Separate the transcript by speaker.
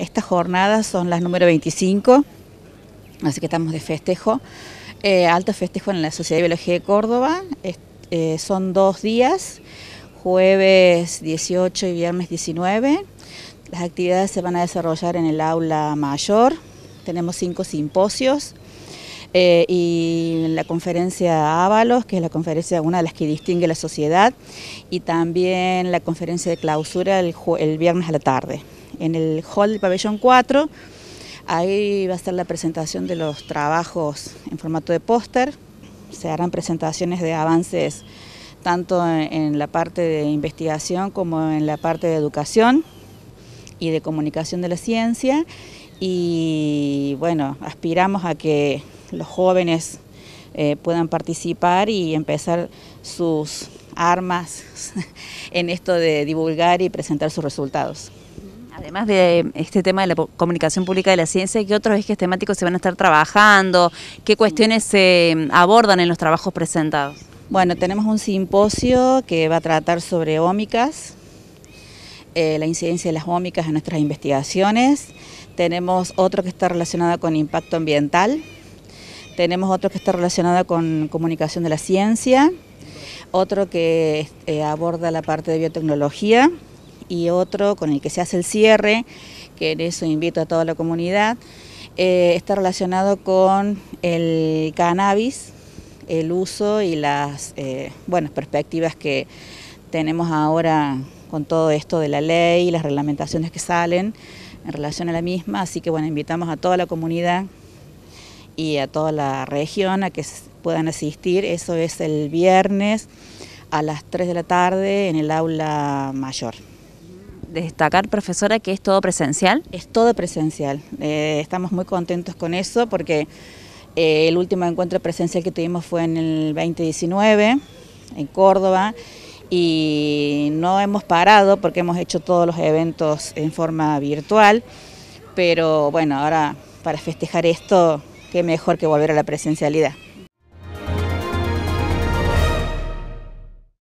Speaker 1: Estas jornadas son las número 25, así que estamos de festejo. Eh, alto festejo en la Sociedad de Biología de Córdoba. Eh, son dos días, jueves 18 y viernes 19. Las actividades se van a desarrollar en el aula mayor. Tenemos cinco simposios. Eh, y la conferencia Ábalos, que es la conferencia, una de las que distingue la sociedad, y también la conferencia de clausura el viernes a la tarde en el hall del pabellón 4. Ahí va a ser la presentación de los trabajos en formato de póster. Se harán presentaciones de avances tanto en la parte de investigación como en la parte de educación y de comunicación de la ciencia. Y bueno, aspiramos a que los jóvenes eh, puedan participar y empezar sus armas en esto de divulgar y presentar sus resultados. Además de em, este tema de la comunicación pública de la ciencia, ¿qué otros ejes temáticos se van a estar trabajando? ¿Qué cuestiones se em, abordan en los trabajos presentados? Bueno, tenemos un simposio que va a tratar sobre ómicas, eh, la incidencia de las ómicas en nuestras investigaciones. Tenemos otro que está relacionado con impacto ambiental. Tenemos otro que está relacionado con comunicación de la ciencia. Otro que eh, aborda la parte de biotecnología y otro con el que se hace el cierre, que en eso invito a toda la comunidad, eh, está relacionado con el cannabis, el uso y las eh, buenas perspectivas que tenemos ahora con todo esto de la ley y las reglamentaciones que salen en relación a la misma, así que bueno, invitamos a toda la comunidad y a toda la región a que puedan asistir, eso es el viernes a las 3 de la tarde en el aula mayor destacar, profesora, que es todo presencial. Es todo presencial. Eh, estamos muy contentos con eso porque eh, el último encuentro presencial que tuvimos fue en el 2019, en Córdoba, y no hemos parado porque hemos hecho todos los eventos en forma virtual, pero bueno, ahora para festejar esto, qué mejor que volver a la presencialidad.